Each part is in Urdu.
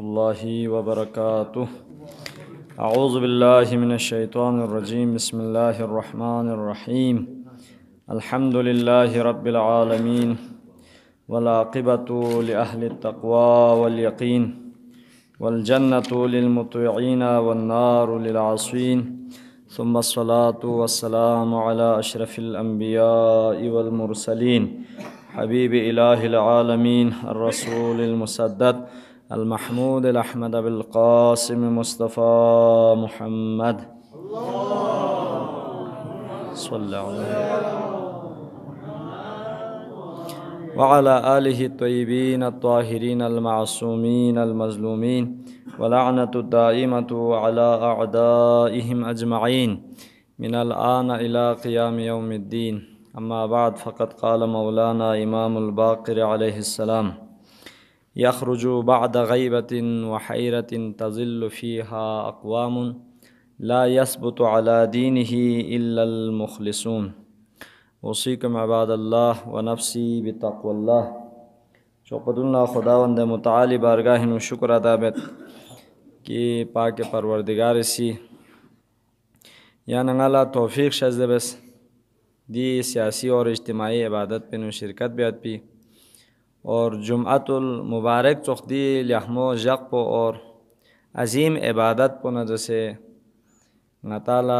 الله وبركاته أعوذ بالله من الشيطان الرجيم بسم الله الرحمن الرحيم الحمد لله رب العالمين والعاقبة لأهل التقوى واليقين والجنة للمطيعين والنار للعاصين ثم الصلاة والسلام على أشرف الأنبياء والمرسلين حبيب إله العالمين الرسول المسدد المحمود الأحمد بالقاسم مصطفى محمد صلى عليه وعلى آله الطيبين الطاهرين المعصومين المظلومين ولعنة الدائمة على أعدائهم أجمعين من الآن إلى قيام يوم الدين أما بعد فقد قال مولانا إمام الباقر عليه السلام یخرجو بعد و وحیرن تزل ہا اقوام لا یسبۃ دین ہی الامخلثم وسیق میں عباد اللہ و نفسی بتقو اللہ چوک اللہ خداوند متعالی بارگاہ نو شکر ادا بیت کی پاک پروردگار سی یا ننگالا توفیق شزد بس دی سیاسی اور اجتماعی عبادت پہ نو نشرکت بھی ادبی اور جمعۃ المبارک چخدی لحم و ضق اور عظیم عبادت پن جسے نتالہ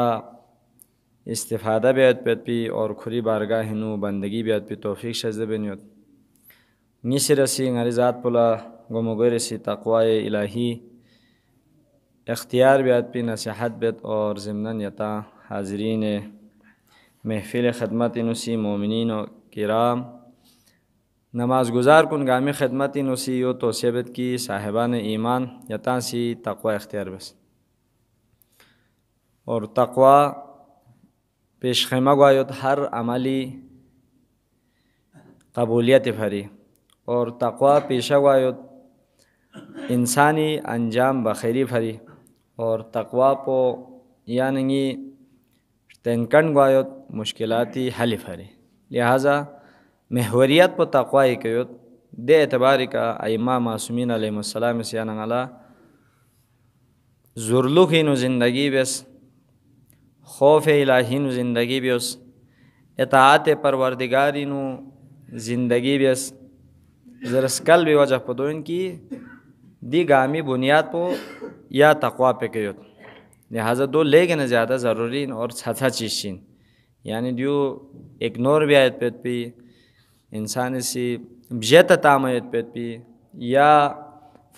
استفادہ بیت پیت پی اور کھری بارگاہ ہنو بندگی بیت پی توفیق شذب بنیت نیسی رسی ذات پلا گمگئی رسی تقوائے الہی اختیار بیت پی نصحت بیت اور ضمن یتا حاضرین محفل خدمت نسی مومنین و کرام نماز گزار کن گامی خدمت نوسی و توسیبت کی صاحبان ایمان یتان سی تقوا اختیار بس اور تقوی پیش خیمہ گوایت ہر عملی قبولیت فری اور تقوی پیشہ گوایت انسانی انجام بخیری بھری اور تقوا پو یعنی تینکن گوایت مشکلاتی حل فری لہٰذا محوریت تقوی کیوت دے اعتبار کا اِماما معصومین علیہ وسلم سیا نل ظرلخین زندگی بیس خوف الہین زندگی بیس اطاعت پروردگاری نو زندگی بیس زرسکل بھی وجہ پہ ان کی دی گامی بنیاد پو یا تقوا پہ کیوت لہٰذا دو لے کے نہ زیادہ ضروری اور چھتا چیز چین یعنی دیو اگنور بھی آیت پیت پی انسان سی تامیت پیت پی یا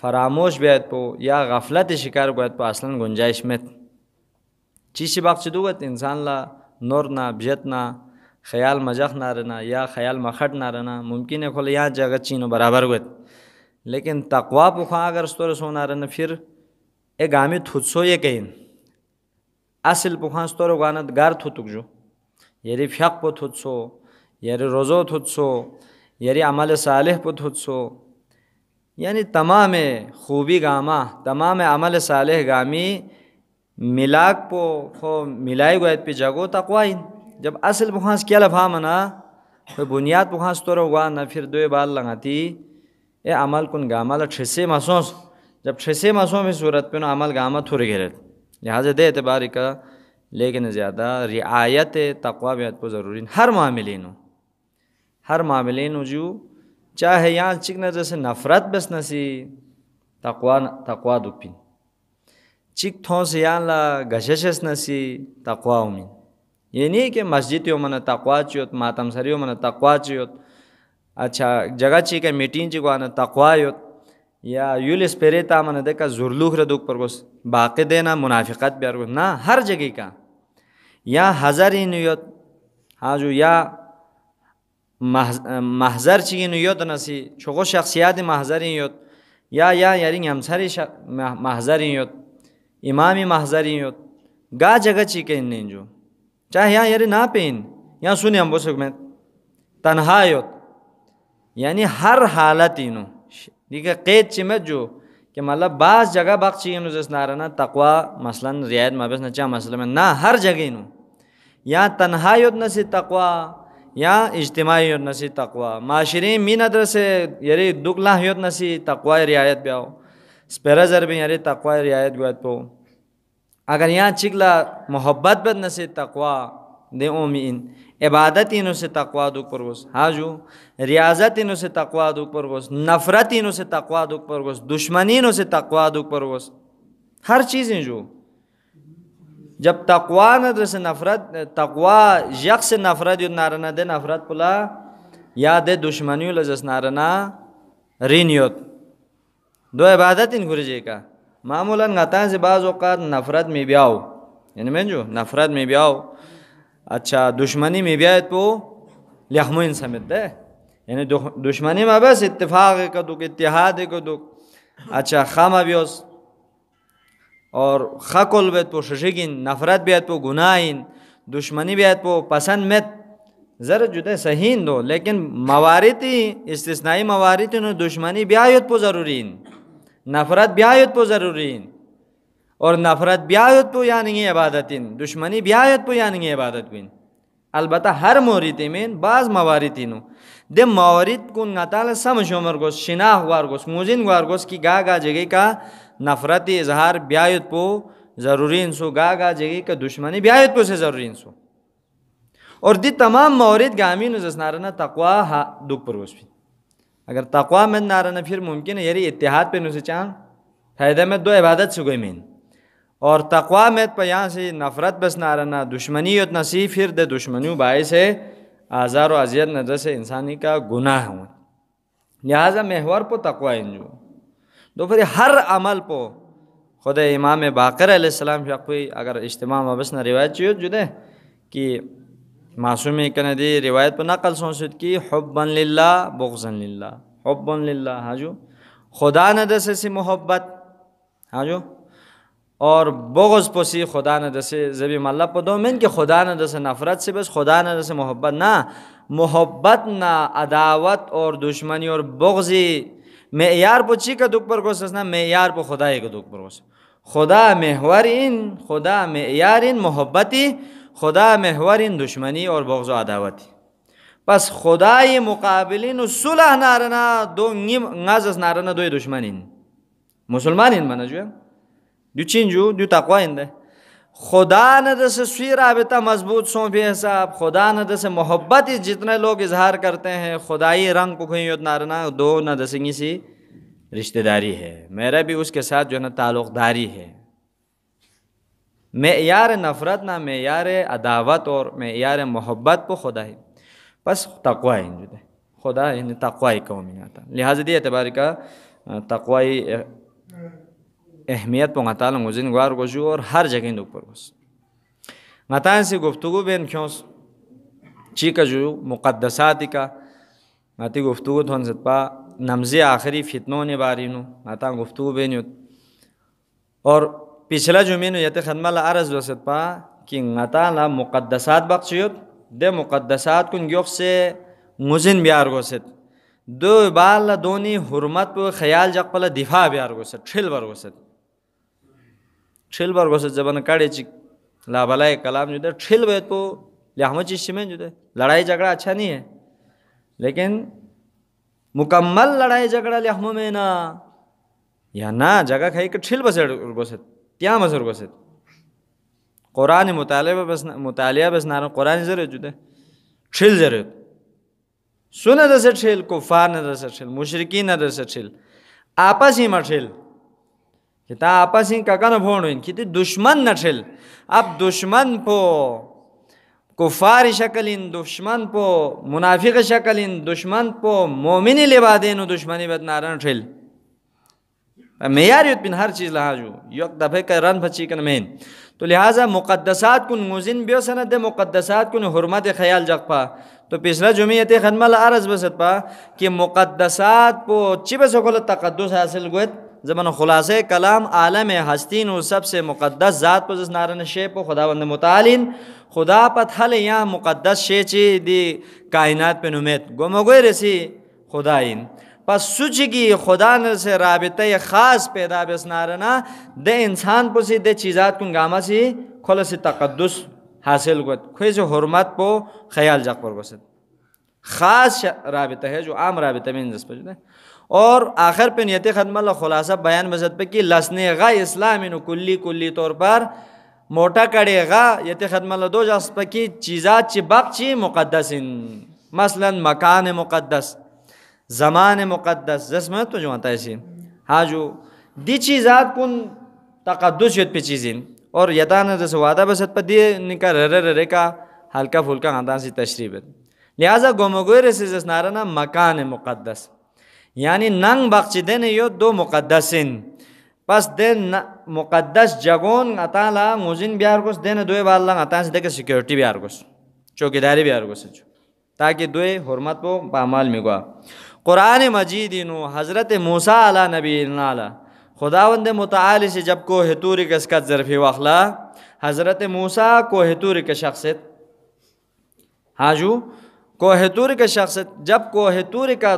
فراموش بیت پو یا غفلت شکار کو پو اصلا گنجائش میں چیشی باق چی دوگت انسان لا نور نا بجت نا خیال مجخ نہ رہنا یا خیال مخد نہ رہنا ممکن ہے کھولے یہاں جگہ چینو برابر گت لیکن تقوا خواہ اگر استور سو نہ رہنا پھر اے گامی تھود سو یہ کہیں اصل پکھاں استور و گانت گار تھوٹک جو یری یعنی پو پھد سو یری یعنی روزو تھتسو سو یری یعنی عمل صالح پہ تھتسو سو یعنی تمام خوبی گاما تمام عمل صالح گامی ملاک پو خو ملائی گویت پی جگو تقوائن جب اصل بخانس کیا لفا تو بنیاد بخانس تو رو گوانا پھر دوی بال لگاتی اے عمل کن گاما لٹھسے محسوس مسوس جب چھسے میں صورت پہ نو عمل گامہ تھر گرے لہٰذے دے اعتباری کا لیکن زیادہ رعایت تقوا بیعت عید پہ ضروری ہر وہاں نو ہر معاملینجو چاہے یہاں چک نظر سے نفرت بس نسی تقوا تقوا دبین چک تھوں سے یا گزش نسی تقوا امین یہ نہیں کہ مسجد من تقوا ماتم ماتمسریوں من تقوا چیوت اچھا جگہ چی کے میٹین چکوانا تقوا یوت یا اسپیرے تا من دیکھا زرلوخ ردوک پر گوس باقی دینا منافقت بیار گوس نہ ہر جگہ کا یا حضر نیوت ہاں جو یا محضر ماہذر چی نو یوت نسی سک شخصیات محضر یوت یا یا یعنی ہمساری مہذری یوت امامی مہذری یوت گا جگہ چی جو چاہے یا یاری نا پین یا سنے ہم بسک میں تنہا یوت یعنی ہر حالت اینو نو قید چی قید جو کہ مطلب بعض جگہ چی نو جس نارا نا تقوا مثلاً رعایت محبت مسئلہ میں نہ ہر جگہ اینو یا تنہا یوت نسی سی تقوا یا اجتماعی یوت نسی تقوا معاشرے مین ادر سے یری دکھل یوت نسی تقوا رعایت بیاو سپیرا زر ذربِ یری تقوا رعایت پو اگر یہاں چکلا محبت بد نسی تقوا دے اومین عبادت ان سے تقوا پروس ہاں جو ان سے تقوا دکھ پروس ان سے تقوا پروس دشمنی سے تقوا دکھ پروس ہر چیزیں جو جب تقوا نہ سے نفرت تقوا سے نفرت یو نارنا دے نفرت پلا یا دے دشمنی اللہ نارنا نارانا رینیت دو عبادت ان گرجے کا معمولاً غتاً سے بعض اوقات نفرت میں بیاؤ یعنی جو نفرت میں بیاؤ اچھا دشمنی میں تو پو ان سمت دے یعنی دشمنی میں بس اتفاق کا دکھ اتحاد کا دکھ اچھا خامہ بیوس اور خاکل بیت پو ششگین نفرت بیت پو گناہین دشمنی بیت پو پسند مت ذر جدہ صحیح دو لیکن مواردی استثنائی مواردی نو دشمنی بیایت پو ضرورین نفرت بیایت پو ضرورین اور نفرت بیایت پو یعنی عبادتین دشمنی بیایت پو یعنی عبادت بین البتہ ہر موردی میں بعض مواردی نو دے مورد کن نتال سمجھ مرگوز شناہ وارگوز موزین وارگوز کی گا گا جگہ کا نفرتی اظہار بیایت پو ضروری انسو گا گا جگی کا دشمنی بیایت پو سے ضروری انسو اور دی تمام مورد گامی نسنا رہنا تقوا دوک پروس پروسفی اگر تقوا میں نہ پھر ممکن ہے یری اتحاد پہ چاند فائدہ میں دو عبادت سے گئی مین اور تقوا پہ یہاں سے نفرت بس نہ دشمنی و نسیح پھر دے دشمنی باعث ہے آزار و اذیت نظر سے انسانی کا گناہ ہوں لہٰذا محور پو تقوا انجو دو پھر ہر عمل پو خود امام باقر علیہ السلام کوئی اگر اجتماع مبسنا روایت چیو جو دے کہ معصومی کنے دی روایت پہ نقل کل کی حبن للہ بغزن للہ حبن للہ ہاں جو خدا ندس سی محبت ہاں جو اور بغز پو سی خدا زبی ملہ پو دو من کہ خدا ندس نفرت سے بس خدا نسے محبت نا محبت نا عداوت اور دشمنی اور بغزی معیار یار چی کا دکھ پر گوشت میں یار پہ خدا کا دکھ پر غوث خدا محورین خدا معیارین محبتی خدا محورین دشمنی اور بغض و عداوتی پس خدای مقابلین و صلح نارنا دو نیم نارنا دشمنین مسلمانین مسلمان جو چین جو دو تا ہند خدا نے دس سوئی رابطہ مضبوط سونپی بھی ہے صاحب خدا نہ دس محبت جتنے لوگ اظہار کرتے ہیں خدائی رنگ پکئی اتنا دو نہ دسنگ سی رشتہ داری ہے میرا بھی اس کے ساتھ جو ہے نا تعلق داری ہے میں یار نفرت نہ میں یار اداوت اور میں یار محبت پہ خدائی بس تقوا جو دے خدا یعنی تقوائی قومی آتا لہٰذا دی اعتبار کا تقوائی اہمیت پہ مَالہ مزن گوار گو اور ہر جگہ دو پر پرگوس سے گفتگو بین کھیوس چی جو مقدساتی کا ماتی گفتگو تھون پا نمز آخری فتن و نِارین متان گفتگو بین اور پچھلا جمینت خدمہ لا رض و ستپا کہ متالہ مقدسات بخش دے مقدسات کن گیوخ سے مزن بیار ست دو بال دونی حرمت پو خیال جق دفاع بیار گوست ٹھل برگو گوست ٹھل بار گھست زبان کاڑے چی لا بلائے کلام جو دے ٹھل بے تو لہموں چی شمین جو دے لڑائی جھگڑا اچھا نہیں ہے لیکن مکمل لڑائی جھگڑا لہموں میں نا یا نا جگہ کھائی کہ ٹھل بسر گست کیا مسر گست قرآن مطالعہ بس مطالعہ پہ سنا رہ جول ٹھل سل کوفار در سے مشرقی ندر سے ٹھل آپس ہی میں ٹھل کہ تا آپا سین کا کنا بھونوین کہ دشمن نٹھل اب دشمن پو کفار شکلین دشمن پو منافق شکلین دشمن پو مومنی لبا دینو دشمنی بدنا نارن ٹھل میاریت پین ہر چیز لہا جو یک دفعہ کا رن پچی کن مین تو لہٰذا مقدسات کن موزین بیو سند دے مقدسات کن حرمت خیال جگ پا تو پیسرا جمعیت خدمہ عرض بسد پا کہ مقدسات پو چی بسکل تقدس حاصل گوید زبان خلاص کلام عالم ہستین و سب سے مقدس ذات پہ جس نارن شی پو خدا بند مطالعین خدا پتہ یا مقدس شی چی دی کائنات پہ نمیت گمگ رسی خداین پچ کی خدا ن سے رابطۂ خاص پیدا بس نارنا دے انسان پسی دے چیزات کن گاما سی خل سی تقدس حاصل حرمت پو خیال جاک پر گس خاص رابطہ ہے جو عام رابطہ میں جسمت ہے اور آخر پہ نیت ختم اللہ خلاصہ بیان مزد پہ کی اسلام انو کلی کلی طور پر موٹا کڑے غا یت ختم اللہ دو جاس پہ کی چیزات چی بق چی مقدس مثلا مکان مقدس زمان مقدس جسمت تو جو آتا ہے ہاں جو دی چیزات کن تقدس پہ چیزیں اور یتان جس وعدہ بسد پہ دیے رر رر رر کا ہلکا پھلکا تشریف ہے لہٰذا گومگوئی رسیز اس نارانا مکان مقدس یعنی ننگ بخچی دین یو دو مقدسین پس دین مقدس جگون اتا لا موزین بیار گوس دین دوی بال لا اتا سے دیکھ سیکیورٹی بیار گوس چوکی داری بیار گوس چو تاکہ دوی حرمت پو پامال مال میگوا قرآن مجید نو حضرت موسیٰ علی نبی نالا خداوند متعال سے جب کو حطوری کسکت ظرفی واخلا حضرت موسیٰ کو حطوری کشخصت حاجو ہاجو کوہ تور کا شخص جب کوہ تور کا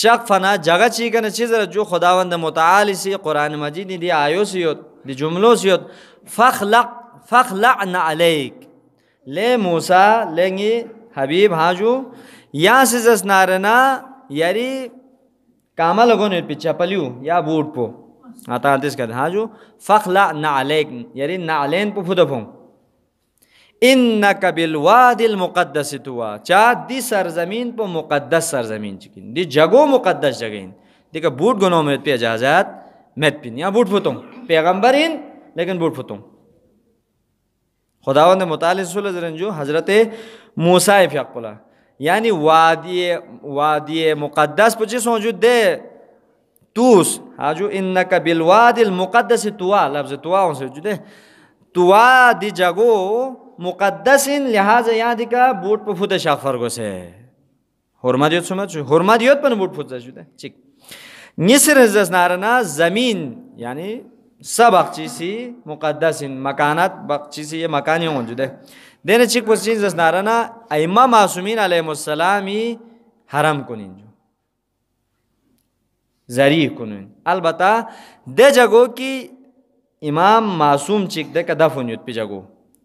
شق فنا جگہ چیکن چیز جو خداوند متعالی سی قرآن مجید دی آیو سیوت دی جملو سیوت فخلق فخلعن علیک لے موسیٰ لینگی حبیب حاجو یا اس نارنا یری کاما لگو نیت پی چپلیو یا بوٹ پو آتا آتیس ہاجو حاجو فخلعن علیک یری نعلین پو ندف ہو ان کبل وادل مقدس توا چا دی سرزمین پہ مقدس سرزمین چکن دی جگو مقدس جگین دیکھا بوٹ گنو میں پہ اجازت میت پین یہاں بوٹ پھوتوں پیغمبر ہین لیکن بوٹ پھوتوں خداوند مطالعہ صلی اللہ علیہ جو حضرت موسیٰ فیق پلا یعنی وادی وادی مقدس پچھے سوچو دے توس آجو انکا بالوادی المقدس توا لفظ توا ہوں سے جو دے توا دی جگو muqaddassin یادی که بود به فود شغفر گسه حرمت یاد شما شد حرمت یاد بود فود شده چیک نسر از نارنا زمین یعنی سبق چیزی مقدسین مکانات بق چیزی یه مکانی اونجوده دینه چیک پس چیز از نارنا معصومین علیه السلامی حرم کنین جو زریح کنین البته ده جگو کی امام معصوم چیک ده که یوت پی جگو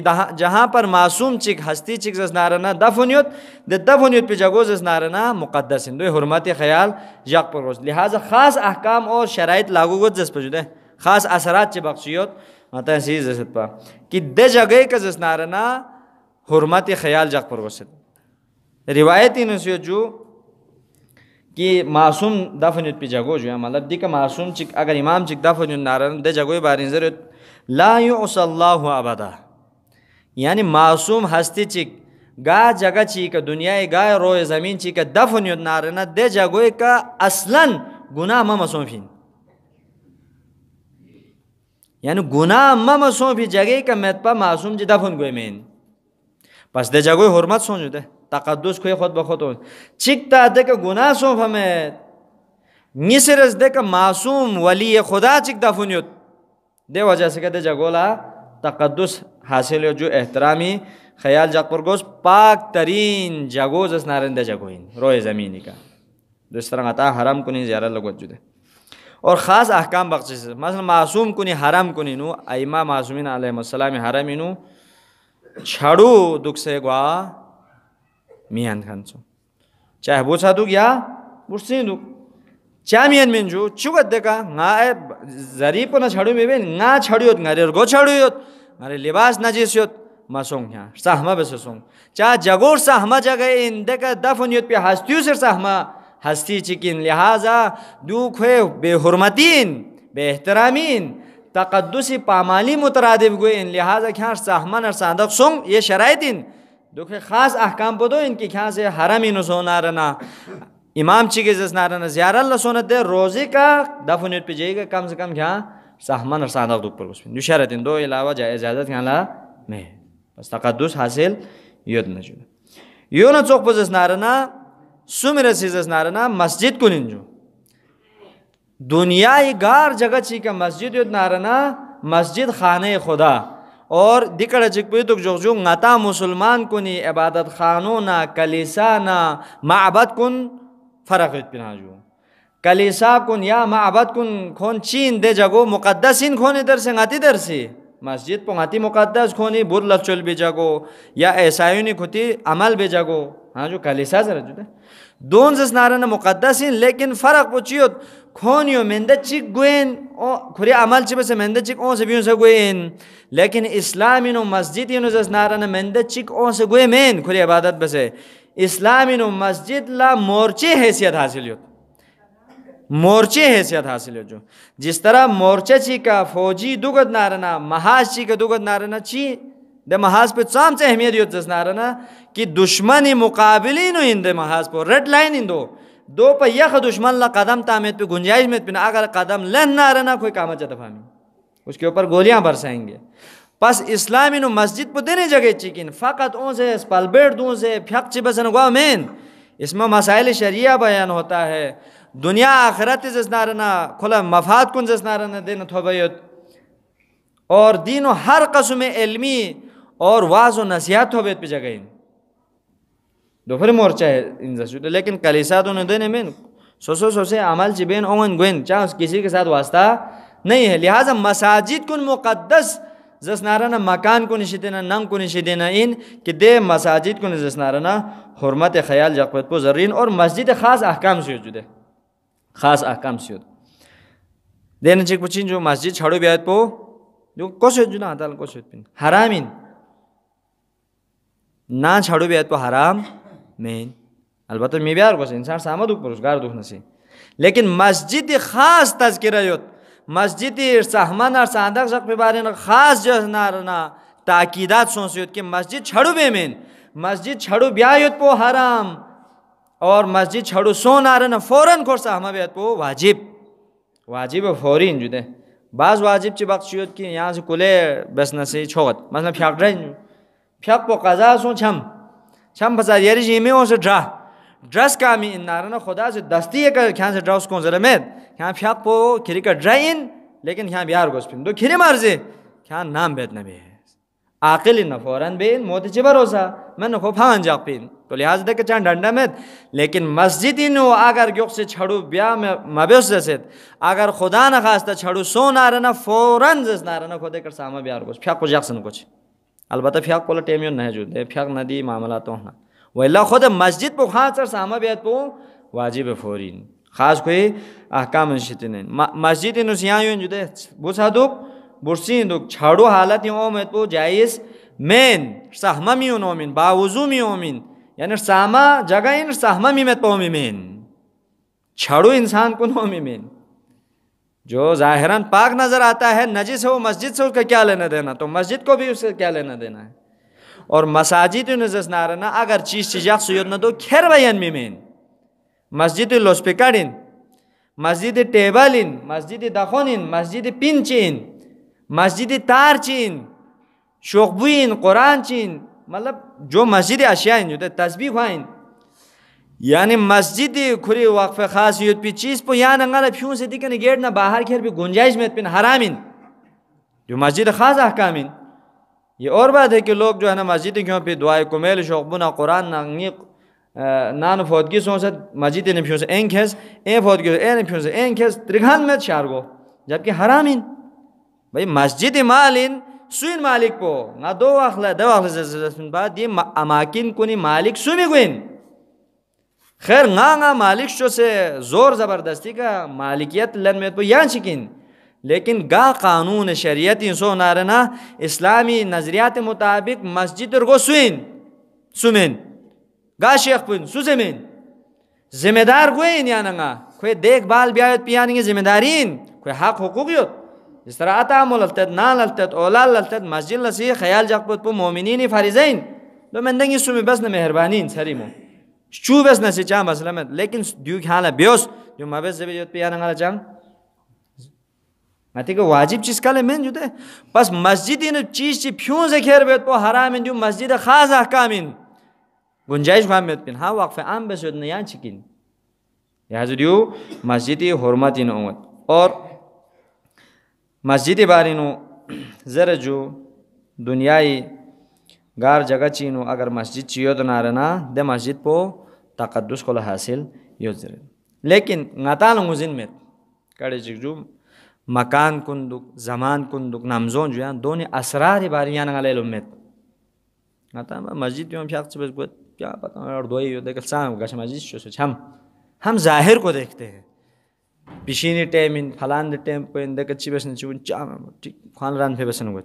که جهان پر معصوم چیک هستی چیک از نارنا دفنیت ده دفنیت پی جگوز از نارنا مقدس دوی حرمت خیال جاق پر روز لحاظ خاص احکام اور شرایط لاگو گود زس پجوده خاص اثرات چی بخشیوت متا سی زس پا که ده جگه کز از نارنا حرمت خیال جاق پر وسد روایت اینسیو جو कि मासूम दफन पे जगो जो है मतलब दी का मासूम चिक अगर इमाम चिक दफन नारन दे जगो बारिन जरूरत ला यूसल्लाहु अबदा یعنی معصوم ہستی چک گا جگہ چی چیک دنیا گا روئے زمین چی چیک دفن نارنا دے جگوئے کا اصلا گناہ ما مسوم فین یعنی گناہ ما مسوم فی جگہ کا پا معصوم جی دفن گوئے مین پس دے جگوئے حرمت سون جو دے تقدس کوئی خود بخود ہو چک تا دے کا گناہ سون فمیت نصر از دے کا معصوم ولی خدا چک دفن دے وجہ سے کہ دے جگولا تقدس حاصل ہو جو احترامی خیال جگپر گوز پاک ترین اس نارندہ جگوین روئے زمینی کا جو اس طرح حرم کن زیرہ لغ و جد اور خاص احکام بخش معصوم حرام حرم نو ایما معصومین علیہ السلام وسلام نو چھڑو دکھ سے گوا میان کھن سو چاہے بوسا دکھ یا بوسی دکھ چاہ مین نا ریرگو دیکھا ذریعہ میرے لباس نجی سیتھ سنگ چاہ جگور سہمہ جگہ دفت پہ ہستیوں سے سہما ہستی چکی ان لہذا دکھے بے حرمتین بے احترامین تقدس پامالی مترادف گئے ان لہٰذا کھیاں ساہ من ساد سنگ یہ شرائطین دکھے خاص احکام پہ دو ان کی خیا سے حرام سونارانا امام چکے جس نارانا زیادہ اللہ سونت دے روزے کا دف انیت پہ جائے گا کم سے کم کھانا سہمن اور صادق دوپر اس میں نشار دن دو علاوہ جائے اجازت کھانا یعنی میں بس تقدس حاصل یود نجو یو نہ چوک پزس نارنا سم رسیزس نارنا مسجد کو جو دنیا ہی گار جگہ چی کا مسجد یود نارنا مسجد خانہ خدا اور دکڑا چک پی تک جوک جو نتا مسلمان کنی عبادت خانو نا کلیسا نا معبد کن فرق پینا جو جو کلیسا کن یا معبد کن کھون چین دے جگو مقدس ان کھونے در سے سنگاتی در سے مسجد پنگاتی مقدس کھونی بر لچل بھی جگو یا ایسا کھوتی عمل بے جگو ہاں جو کلیسا جو دے دون جسنارا مقدس ان لیکن فرق پو چیوت کھونیو مندہ چک گوین کھوری عمل چی چک اون سے بیون سے گوین لیکن اسلام انو مسجد انو مندہ چک اون سے گوین کھوری عبادت بسے انو مسجد لا مورچی حیثیت حاصل ہوت مورچے حیثیت حاصل ہو جو جس طرح مورچہ چی کا فوجی دوگت نارنا محاس چی کا دوگت نارنا چی دے محاس پہ چام سے اہمیت یو جس نارنا کی دشمنی مقابلینو نو ان دے محاس پہ ریڈ لائن ان دو دو پہ یخ دشمن لہ قدم تامیت پہ گنجائش میت پہ اگر قدم لہن نارنا کوئی کامت جاتا فہمی اس کے اوپر گولیاں برسائیں گے پس اسلام انو مسجد پہ دینے جگہ چکین فقط اون سے پل بیٹ دوں سے پھیک چی بسن گواہ مین اس میں مسائل شریعہ بیان ہوتا ہے دنیا آخرت جس کھلا مفاد کن جس دین تھوبیت اور دین و ہر قسم علمی اور واض و نصیحت پہ جگہ دوپہر مورچہ ہے لیکن دینے میں سو سو سو سے عمل گوین اوند اس کسی کے ساتھ واسطہ نہیں ہے لہٰذا مساجد کن مقدس جس مکان کو نشی دینا نم کو دینا ان کہ دے مساجد کن جس نارانہ حرمت خیال جقوت پو ذرین اور مسجد خاص احکام سے دے خاص احکام سیود دین چک پچین جو مسجد چھڑو بیاد پو جو جو نا مین نہ تو حرام مین البتہ می بیار انسان بیا کو سہت روزگار دکھنا نسی لیکن مسجد خاص تذکرہ یوت مسجد اور خاص جو نارنا تاکیدات سونسیوت کہ مسجد چھڑو بے مین مسجد چھڑو بیاہت پو حرام اور مسجد چھڑو سو نارن سا ہما بیت پو واجب واجب فوری انجو جو دے بعض واجب چی بخش شیوت کی یہاں سے کلے بس مثلا پھیاق پھیک انجو پھیاق پو قضا سو چھم چھم دیاری جی میں سے ڈرا ڈرس کامی ان نارن خدا سے دستی ہے کہ سے پو کھری کا ڈرہ ان لیکن بیار گوز پیم دو کھری مرضے کھان نام نبی ہے عاقل نہ فوراً بین موت چی جی بروسا میں نے خوب ہاں جاگ پین تو لحاظ دے کہ چاہاں ڈنڈا میں لیکن مسجد ہی نو اگر گیوک سے چھڑو بیا میں مبیوس سے اگر خدا نہ خواستہ چھڑو سو نہ رہنا فوراً جس نہ رہنا خود دیکھر سامہ بیار گوز پھیاک کو جاکسن کچھ البتہ پھیاک کولا ٹیمیون یوں نہیں جو دے پھیاک نہ دی معاملات ہونا ویلہ خود مسجد پو خواہ سر ساما بیاد پو واجب فورین خواہ کوئی احکام انشیتی نہیں مسجد ہی نو سیاں یوں جو دے بوسا دوک برسین دو چھاڑو حالت اومد پو مین میون اومین باوزو میون اومین یعنی ساما جگہ میمت پو مین چھاڑو انسان کو مین جو ظاہراً پاک نظر آتا ہے ہے وہ مسجد سے اس کا کیا لینا دینا تو مسجد کو بھی اس کا کیا لینا دینا ہے اور مساجد نزس نارنا اگر چیز چیز آپ سیدنا دو کھیر بین میمین مسجد لوسپیکر مسجد ٹیبلین مسجد دخونین مسجد پنچ ان مسجد تار چین شین قرآن چین مطلب جو مسجد اشیا جو تھے تصبیح خواہین یعنی مسجد کھری وقف خاص یوت پی چیز پہ یا نہ پھیوں سے گیٹ نہ باہر کھیر بھی گنجائش میں پن حرامین جو مسجد خاص احکامین یہ اور بات ہے کہ لوگ جو ہے نا مسجد کیوں پہ دعائے کمیل شوقبو نہ قرآن نان فوتگی سو ست مسجد نے پھیوں سے این اینگھی اے نے پھیوں سے این کھیس تریگھان میں شارگو گو جب حرام حرامین بھائی مسجد مالن سوین مالک پو نہ دو اخلا دو دی اماکن کنی مالک سومی گوین خیر نا نا مالک شو سے زور زبردستی کا مالکیت لن میں تو یان شکین لیکن گا قانون شریعت سو نارنا اسلامی نظریات مطابق مسجد رگو سین سومین گا شیخ پوین سمین ذمہ دار گوین یا نا کوئی دیکھ بال بیایت پیانی ذمہ دارین کوئی حق حقوقیت جس طرح اطعام للتد نان للتد اولال للتد مسجد لسی خیال جاق بود پو مومنین فریزین دو من دنگی سومی بس سری مو شو بس نسی چا مسئلہ مد لیکن دیو کی بیوس جو مبس زبی جوت پیانا غالا چاں ماتی کہ واجب چیز کالے من جو دے پس مسجد این چیز چی پیون زکیر بیت پو حرامین دیو مسجد خاص احکامین گنجائش خواہ میت پین ہاں وقف عام بس یود نیان چکین لہذا دیو مسجدی حرمت این اومد اور مسجد نو زر جو دنیائی گار جگہ چینو اگر مسجد چیو دو نارنا دے مسجد پو تقدس کو حاصل یو زر لیکن مزن میں کڑے جگ جو مکان کند زمان کند نامزون جو یا دونی اسرار باری یا نغالمیت ناتا مسجد چی بس بت کیا پتہ اور مسجد ہم ہم ظاہر کو دیکھتے ہیں بشینی ٹیم ان فلان دے ٹیم پہ بسنگ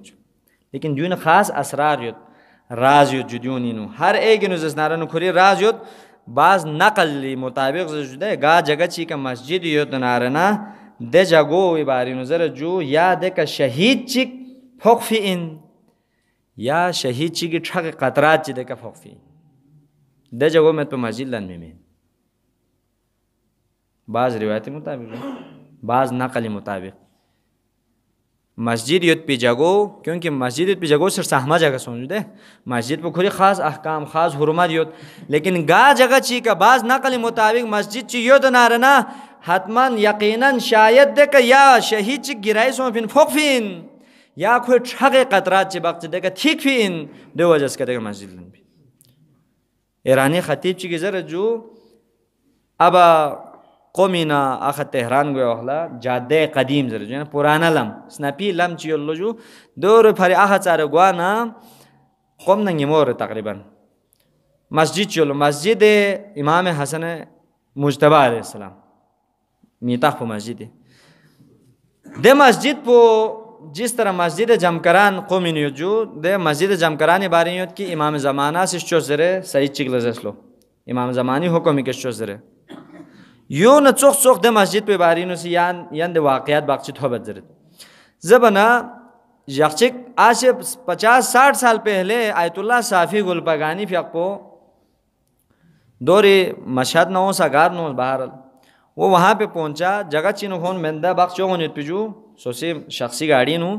لیکن دیون خاص اسرار یوت راز یوت راج یوتھ ہر ایک نارا نی راز یوت بعض نقل لی مطابق گا جگہ چی کا مسجد یوت نارنا دے جگو وی اباری نظر جو یا دے کا شہید چک پھوکفی ان یا شہید چی کی ٹھک قطرات چی دے کا دے جگو میں تو مسجد لنبی میں بعض روایت مطابق بعض نقل مطابق مسجد یوت پی جگو کیونکہ مسجد یوت پی جگو صرف سہما جگہ سمجھ دے مسجد پہ کھلی خاص احکام خاص حرمت یوت لیکن گا جگہ چی کا بعض نقل مطابق مسجد چی یوت نارنا حتمان یقیناً شاید دے کہ یا شہید چی گرائی سو فین فوق فین یا کوئی ٹھگ قطرات چی بخش دے کہ ٹھیک فین دے وجہ سے دے کہ مسجد لن بھی ایرانی خطیب چی کی ذرا جو اب قومینا تهران گوی اخلا جاده قدیم ذر جو یعنی پرانا لم سنپی لم چی یلو جو دور فرآ گوانا قوم ننگی مور تقریبا مسجد چیلو مسجد امام حسن مشتبہ علیہ السلام پو مسجد دے مسجد پو جس طرح مسجد جمکران قومی قومین جو دے مسجد جمکران بارے کی امام زمانہ سے ذرے سعید زسلو امام زمانی حکمی حکومی قشو ذرے یو نہ چوک چوک دے مسجد پہ باری ن سی یان دے واقعات باکشت ہو بج ذرت نا یقیک آج سے پچاس ساٹھ سال پہلے آیت اللہ صافی گل پگانی فقو دو مشہد مشحت نہ ہو سگار نہ ہو وہ وہاں پہ پہنچا جگہ چین خون مندہ بخش پیجو سو سوسی شخصی گاڑی نو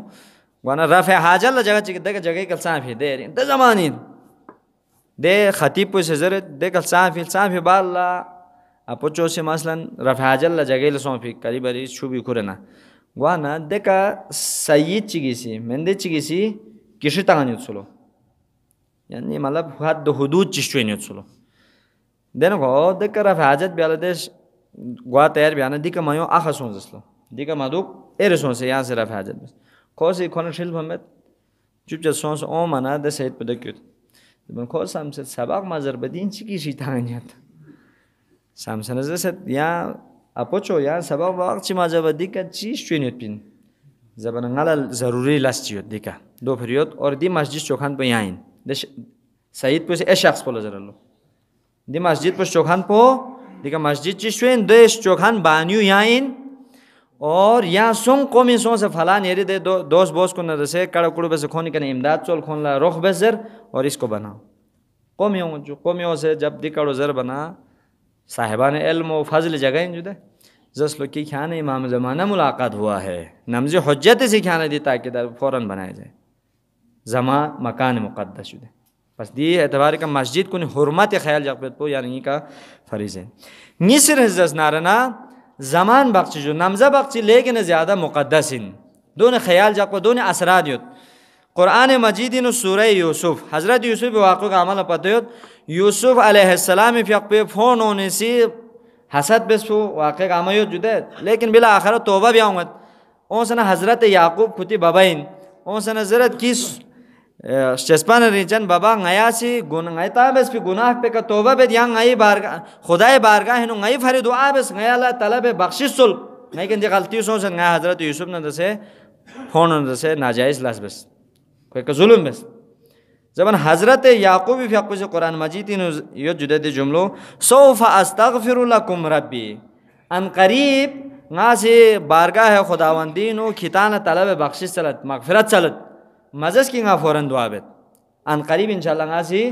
وانا رفع ہے حاضر جگہ چی کہ جگہ کل سان ہی دے رہی دے زمانی دے خطیب پوچھے زرت دے کل صاف باللہ apochosi maslan rafajalla jagayla sofi karibari chubi kurena guana deka sayit chigisi mende chigisi kishi tangani utsulo yani malab had hudud chishweni utsulo den go deka rafajat bialadesh gua tayar biana dika mayo akha sonzislo dika maduk ere sonse yan se rafajat bas kosi kona shil bhamet chupcha sons o mana de sayit pedakut ben kosam se sabaq mazar bedin chigisi tanganiyat سمسنظر سر یہاں آپ یار سبق وقت زبان زبرا ضروری لاسچی ہو دیکھا دو پریت اور دی مسجد چوکان پو یاین دش سعید پہ سے ایشاخصو ذرا لو دی مسجد پہ چوکان پو دکھا مسجد چی چیز دش چوکان بانیو یاین اور یا سُن قومی سوں سے فلان یری دے دوست بوس کو کنے امداد چول کھون لا رخ بزر اور اس کو بنا قوموں قومیوں سے جب دکڑو زر بنا صاحبان علم و فضل جگہ جدہ جس لوگ کی خیال امام زمانہ ملاقات ہوا ہے نمز حجت سے خیال دی تاکہ فوراً بنائے جائے زمان مکان مقدس پس دی اعتبار کا مسجد کن حرمت خیال جاوت پو یعنی کا فریض ہے نیسر حضرت نارنا زمان بخشی جو نمزہ بخشی لیکن زیادہ مقدس دون خیال جاگت دون اثرات قرآن مجید نو سورہ یوسف حضرت یوسف واقع کا عمل پتیوت یوسف علیہ السلام فیق پہ فون ہونے سے حسد بس فو واقع کا عمل جدے لیکن بلا آخر توبہ بھی آؤں اون سنا حضرت یعقوب کھتی بابین اون سنا حضرت کس چسپان ریچن بابا غیا سی گن تا بس پی گناہ پہ کا توبہ بے دیاں غی بارگاہ خدای بارگاہ ہنو غی فری دعا بس غیا اللہ طلب بخشش سل غی کن دی غلطی سو سن غیا حضرت یوسف نے دسے فون نے دسے ناجائز لاس بس ظلم حضرت یعقوب فقو سے قرآن مجید مجی جدہ دے جملو سوف استغفر لکم ربی ان قریب نا سے بارگاہ ہے و کتان طلب بخشی سلت مغفرت سلت مزس کی فورا دعا بیت ان قریب انشاءاللہ نا سے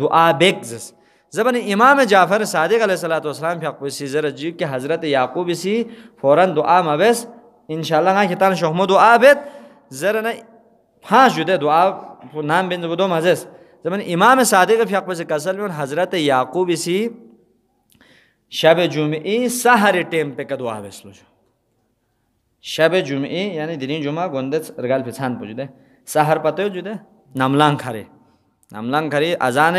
دعا بیک زس زبا امام جعفر صادق علیہ السلام فی السلام سے سی جیو کہ حضرت یعقوب سی فورا دعا مبیس انشاءاللہ نا کتان شخم دعا بیت و نا ہاں جدے دعا نام بن دو مزید جب امام صادق فیق فیک قسل سے کسل میں حضرت یعقوب اسی شب جمعی سہر ٹیم پہ کا دعا جو شب جمعی یعنی دینی جمعہ گندگان پہ جدے سہار پتہ جدے نملان کھارے نملان کھارے اذان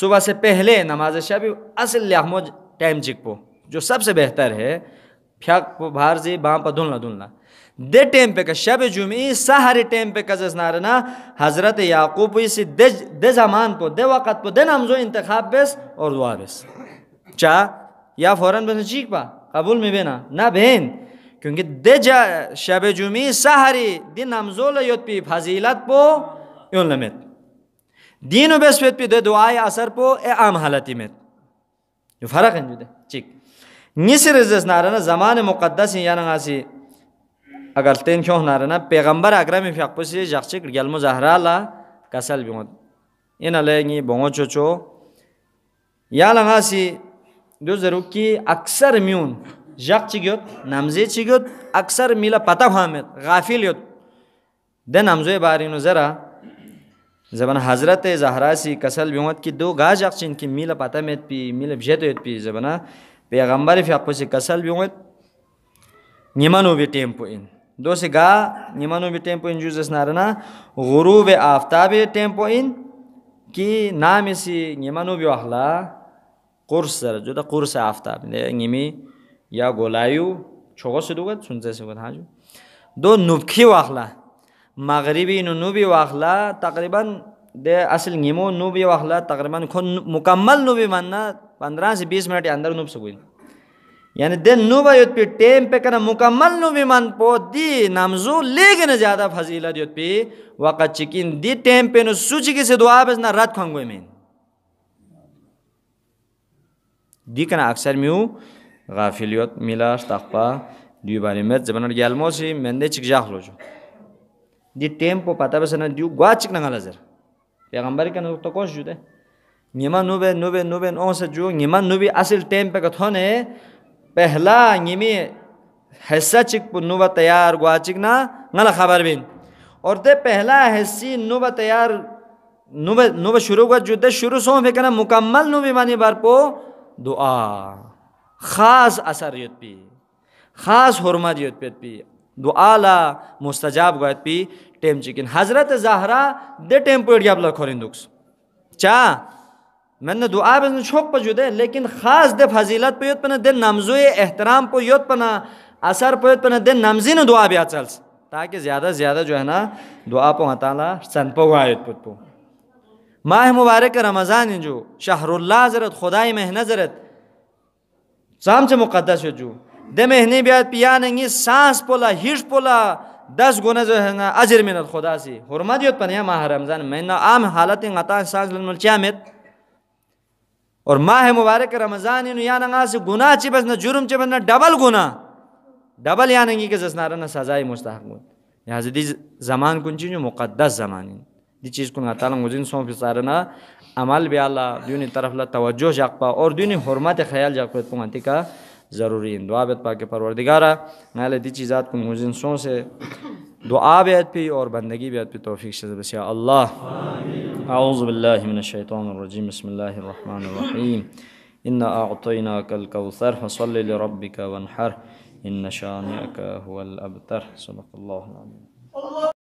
صبح سے پہلے نماز شب اصل و ٹیم چک پو جو سب سے بہتر ہے بھار زی باں پہ دھلنا دھلنا دے ٹیم پہ کہ شب جمعی سہری ٹیم پہ کہ نارنا حضرت یعقوب ویسی دے زمان پہ دے وقت پہ دے نمزو انتخاب بیس اور دعا بیس چاہ یا فوراں بیسن چیک پا قبول میں بینا نا بین کیونکہ دے جا شب جمعی سہری دے نمزو لیوت پی فضیلت پہ یون لمیت دینو بیس فیت پی دے دعای اثر پہ اے عام حالتی میت یہ فرق ہیں جو جی دے چیک نیسی رزیس نارنا زمان مقدس یعنی آسی اگر تین کیوں ہونا رہنا پیغمبر آگرہ میں پسی سے جگ چک گیل کسل زہراہ کسل بھونگت یہ نہ لیں چو چوچو یا لنگا سی دو ضرور کی اکثر میون جک چگت نمزی سے گیت اکثر میلا پتا خوامیت غافی یوت دے نمزو بار ذرا زبان حضرت زہرا سی کسل بھونت کی دو گا جاک چین کی میلا پتا میت پی میلا بجیتو یوت پی زبان پیغمبر فیق پسی کسل بھیت نیمانو بھی ٹیم پوئن دو سی گا نیمنوبی ٹیمپوئن یوز اس نارا نا غروب آفتاب ٹیمپو ان کی نام سی نیمانوبی قرص قرس جو دا قرص آفتاب آفتابی یا گولایو چھوت سے گت سنتے سے ہاں جو دو نبخی واخلا مغربی نوبی واخلا تقریباً دے اصل نیمو نوبی واخلا تقریباً مکمل نوبی ماننا پندرہ سے بیس منٹ یا اندر نب سکوئن यानी दिल नुबा युद्पी टेम पे कना मुकम्मल नुबी मन पो दी नामजू लेकिन ज़्यादा फजीलत युद्पी वक़ा चिकिन दी टेम पे नु सूची किसी दुआ बस ना रत खंगो में दी कना अक्सर म्यू गाफिलियत मिला तखपा दी बारे में जबनर ग्यालमो सी मेंदे चिक जाख लो जो दी टेम पो पता बस ना दियो ग्वा चिक नंगा लजर पैगंबर कना तो कोश जुदे निमा नुबे नुबे नुबे ओं से जो निमा नुबी असल टेम पे कथोने پہلا نیمی حصہ چک پو نوبا تیار گوا چک نا نل خبر بین اور دے پہلا حصی نوبا تیار نوبا شروع گوا جو دے شروع سو فکر نا مکمل نوبی بانی بار پو دعا خاص اثر یوت پی خاص حرمت یوت پیت پی دعا لا مستجاب گوایت پی ٹیم چکن حضرت زہرہ دے ٹیم پویڑ یاب لکھو رین دکس چاہ میں نے دعا چھوک پہ جو دے لیکن خاص دے فضیلت پہ نمزوی احترام پہ یوتن اثر پہ نمزی نے دعا بیا چلس تاکہ زیادہ زیادہ جو ہے نا دعا پوتالہ سن پو پہ ماہ مبارک رمضان جو شہر اللہ خدای زرد سام میں مقدس جو محنی بیاہ بیاد نہیں سانس پولا ہیش پولا دس گونے جو ہے نا منت خدا سی حرمت نیا ماہ رمضان میں عام حالت چامت اور ماہ مبارک رمضان سے گناہ چی بس نہ جرم چی بس نہ ڈبل گناہ ڈبل یاننگی کے جسنارانہ سزائے مستحکم لہٰذی دی زمان کن چی جو مقدس زبان دی چیز کن تعالیٰوں کے سارنا عمل بی اللہ دیونی طرف توجہ لوجہ پا اور دیونی حرمت خیال جاگ و اتناتی کا ضروری ہندعت دعا بیت پاک پروردگارا نالے دی چیزات کن مجنسوں سے دعا بیعت پی اور بندگی بیعت پی توفیق شد بس یا اللہ اعوذ باللہ من الشیطان الرجیم بسم اللہ الرحمن الرحیم إنا أعطيناك الكوثر فصل لربک وانحر إن شانئك هو الأبتر صدق الله العظيم